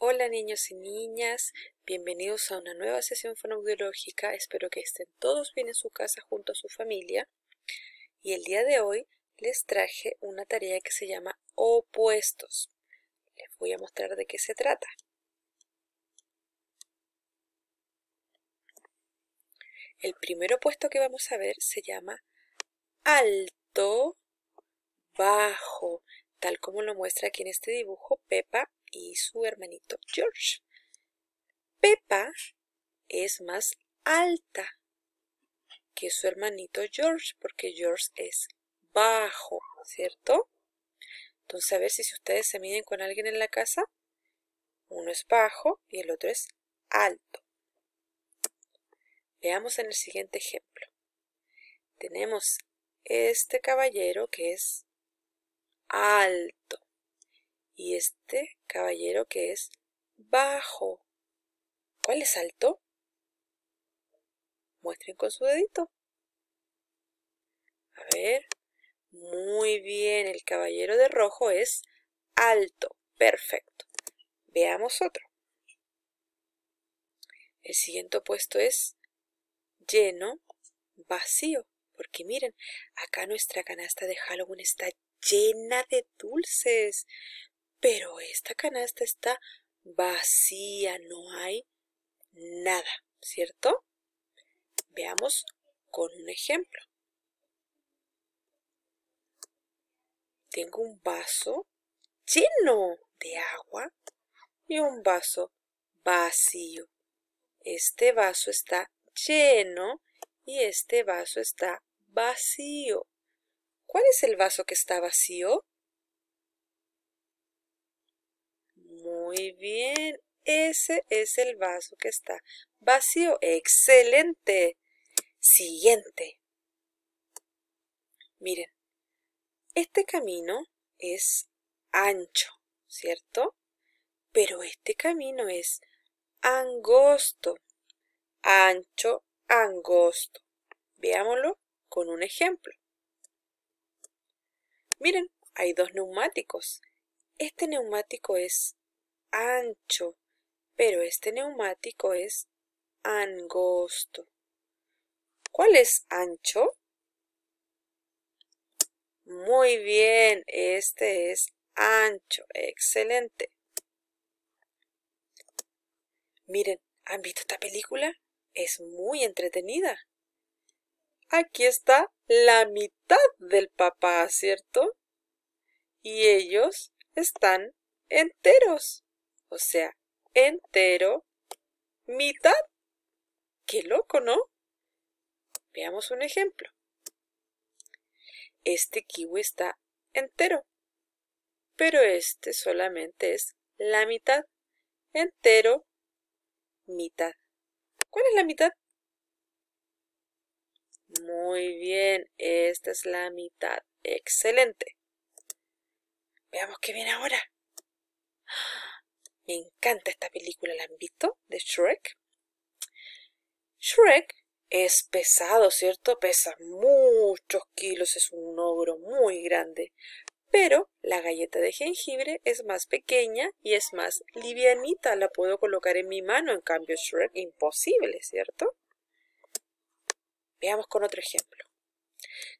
Hola niños y niñas, bienvenidos a una nueva sesión fonoaudiológica. Espero que estén todos bien en su casa junto a su familia. Y el día de hoy les traje una tarea que se llama opuestos. Les voy a mostrar de qué se trata. El primer opuesto que vamos a ver se llama alto, bajo tal como lo muestra aquí en este dibujo Pepa y su hermanito George. Pepa es más alta que su hermanito George, porque George es bajo, ¿cierto? Entonces, a ver si ustedes se miden con alguien en la casa, uno es bajo y el otro es alto. Veamos en el siguiente ejemplo. Tenemos este caballero que es alto y este caballero que es bajo. ¿Cuál es alto? Muestren con su dedito. A ver. Muy bien, el caballero de rojo es alto. Perfecto. Veamos otro. El siguiente puesto es lleno, vacío. Porque miren, acá nuestra canasta de Halloween está llena de dulces. Pero esta canasta está vacía, no hay nada, ¿cierto? Veamos con un ejemplo. Tengo un vaso lleno de agua y un vaso vacío. Este vaso está lleno y este vaso está vacío. ¿Cuál es el vaso que está vacío? Muy bien, ese es el vaso que está vacío. Excelente. Siguiente. Miren, este camino es ancho, ¿cierto? Pero este camino es angosto. Ancho, angosto. Veámoslo con un ejemplo. Miren, hay dos neumáticos. Este neumático es ancho, pero este neumático es angosto. ¿Cuál es ancho? Muy bien, este es ancho, excelente. Miren, ¿han visto esta película? Es muy entretenida aquí está la mitad del papá, ¿cierto? Y ellos están enteros, o sea, entero, mitad. Qué loco, ¿no? Veamos un ejemplo. Este kiwi está entero, pero este solamente es la mitad, entero, mitad. ¿Cuál es la mitad? Muy bien, esta es la mitad. Excelente. Veamos qué viene ahora. Me encanta esta película, ¿la han visto? De Shrek. Shrek es pesado, ¿cierto? Pesa muchos kilos, es un ogro muy grande. Pero la galleta de jengibre es más pequeña y es más livianita, la puedo colocar en mi mano, en cambio Shrek imposible, ¿cierto? Veamos con otro ejemplo.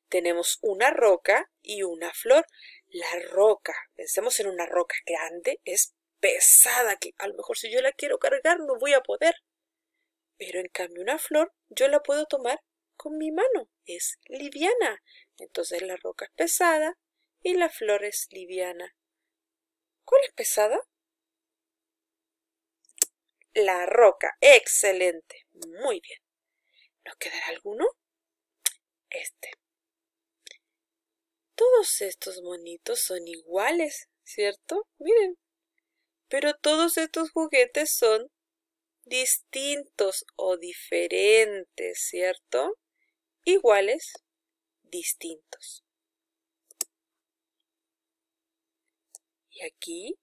Tenemos una roca y una flor. La roca, pensemos en una roca grande, es pesada, que a lo mejor si yo la quiero cargar no voy a poder. Pero en cambio una flor yo la puedo tomar con mi mano, es liviana. Entonces la roca es pesada y la flor es liviana. ¿Cuál es pesada? La roca, excelente, muy bien. ¿Nos quedará alguno? Este. Todos estos monitos son iguales, ¿cierto? Miren. Pero todos estos juguetes son distintos o diferentes, ¿cierto? Iguales, distintos. Y aquí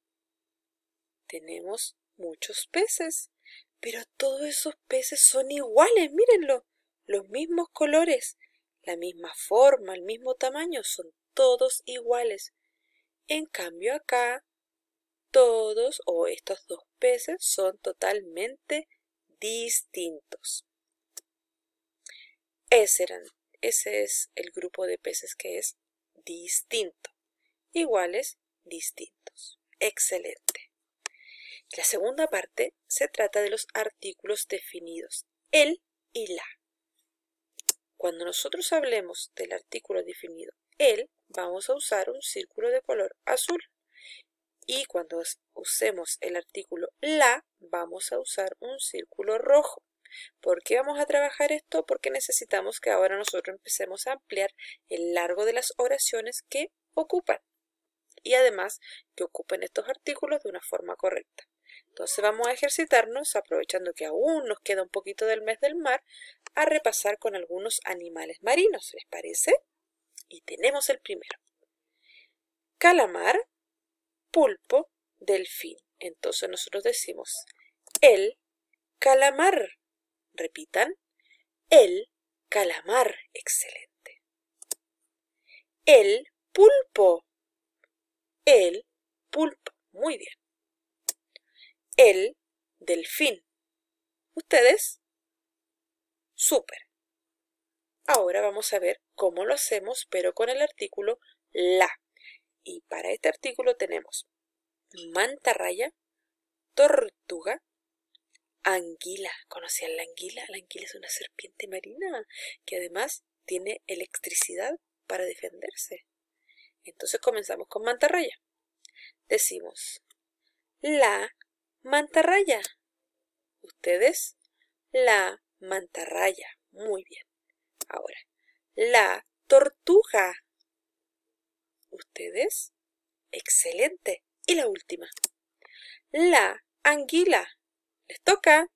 tenemos muchos peces, pero todos esos peces son iguales, mírenlo los mismos colores, la misma forma, el mismo tamaño, son todos iguales. En cambio acá, todos o estos dos peces son totalmente distintos. Ese, ese es el grupo de peces que es distinto. Iguales, distintos. Excelente. La segunda parte se trata de los artículos definidos, el y la. Cuando nosotros hablemos del artículo definido el, vamos a usar un círculo de color azul. Y cuando usemos el artículo la, vamos a usar un círculo rojo. ¿Por qué vamos a trabajar esto? Porque necesitamos que ahora nosotros empecemos a ampliar el largo de las oraciones que ocupan y además que ocupen estos artículos de una forma correcta. Entonces vamos a ejercitarnos, aprovechando que aún nos queda un poquito del mes del mar, a repasar con algunos animales marinos, ¿les parece? Y tenemos el primero. Calamar, pulpo, delfín. Entonces nosotros decimos el calamar. Repitan, el calamar. Excelente. El pulpo. El pulpo. Muy bien el delfín. ¿Ustedes? Súper. Ahora vamos a ver cómo lo hacemos, pero con el artículo la. Y para este artículo tenemos mantarraya, tortuga, anguila. ¿Conocían la anguila? La anguila es una serpiente marina que además tiene electricidad para defenderse. Entonces comenzamos con mantarraya. Decimos la Mantarraya. Ustedes, la mantarraya. Muy bien. Ahora, la tortuga. Ustedes, excelente. Y la última, la anguila. Les toca.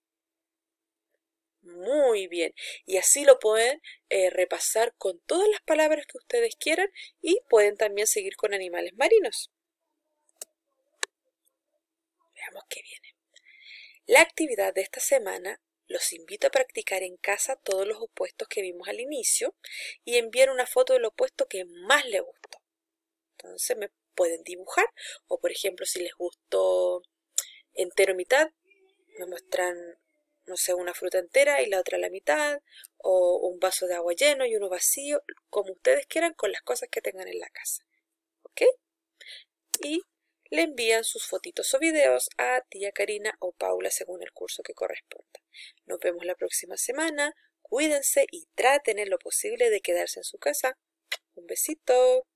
Muy bien. Y así lo pueden eh, repasar con todas las palabras que ustedes quieran y pueden también seguir con animales marinos. Veamos qué viene. La actividad de esta semana los invito a practicar en casa todos los opuestos que vimos al inicio y enviar una foto del opuesto que más les gustó. Entonces me pueden dibujar o por ejemplo si les gustó entero mitad, me muestran, no sé, una fruta entera y la otra la mitad o un vaso de agua lleno y uno vacío, como ustedes quieran con las cosas que tengan en la casa. ¿Ok? Y le envían sus fotitos o videos a tía Karina o Paula según el curso que corresponda. Nos vemos la próxima semana, cuídense y traten en lo posible de quedarse en su casa. Un besito.